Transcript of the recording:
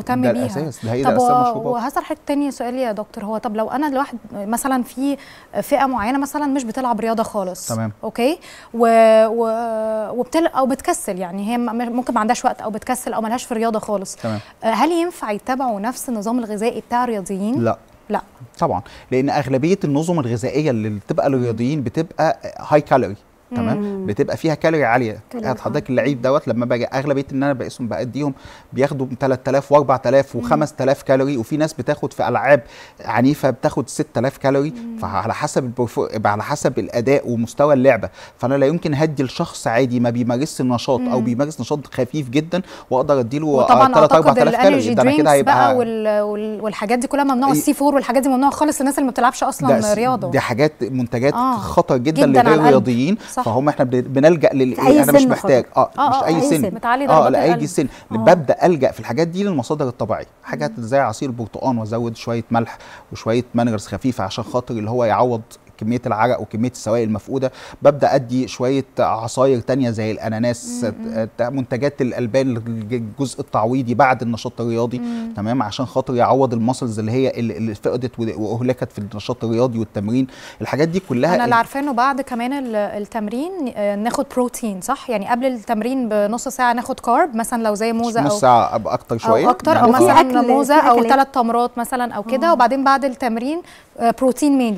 مهتم ده بيها الاساس ده هي ده اساس وهسأل حضرتك تاني سؤال يا دكتور هو طب لو انا لوحد مثلا في فئه معينه مثلا مش بتلعب رياضه خالص تمام اوكي و... و... وبتل او بتكسل يعني هي ممكن ما عندهاش وقت او بتكسل او مالهاش في الرياضه خالص تمام آه، هل ينفع يتبعوا نفس النظام الغذائي بتاع الرياضيين؟ لا لا طبعا لان اغلبيه النظم الغذائيه اللي بتبقى للرياضيين بتبقى هاي كالوري تمام بتبقى فيها كالوري عاليه حضرتك آه. اللعيب دوت لما باجي اغلبيه ان انا بقيسهم باديهم بياخدوا 3000 و4000 و5000 كالوري وفي ناس بتاخد في العاب عنيفه بتاخد 6000 كالوري مم. فعلى حسب على حسب الاداء ومستوى اللعبه فانا لا يمكن هدي لشخص عادي ما بيمارسش النشاط او بيمارس نشاط خفيف جدا واقدر اديله 3 4000 آه، كالوري ده كده هيبقى وال... والحاجات دي كلها ممنوع إيه؟ السي فور والحاجات دي ممنوعه خالص للناس اللي ما بتلعبش اصلا رياضه دي حاجات منتجات آه. خطر جدا, جداً للرياضيين صح. فهم احنا بنلجا للايه انا مش محتاج اه, آه, مش آه، اي, أي سن, سن. اه لاي سن آه. ببدا الجا في الحاجات دي للمصادر الطبيعيه حاجات زي عصير برتقان وازود شويه ملح وشويه مانجرز خفيفه عشان خاطر اللي هو يعوض كميه العرق وكميه السوائل المفقوده ببدا ادي شويه عصاير تانية زي الاناناس منتجات الالبان الجزء التعويضي بعد النشاط الرياضي تمام عشان خاطر يعوض المسلز اللي هي اللي فقدت واهلكت في النشاط الرياضي والتمرين الحاجات دي كلها انا اللي عارفاه انه بعد كمان التمرين آه، ناخد بروتين صح يعني قبل التمرين بنص ساعه ناخد كارب مثلا لو زي موزه او نص ساعه اكتر شويه او اكتر او يعني مثلا موزه او ثلاث تمرات مثلا او كده وبعدين بعد التمرين آه، بروتين مينلي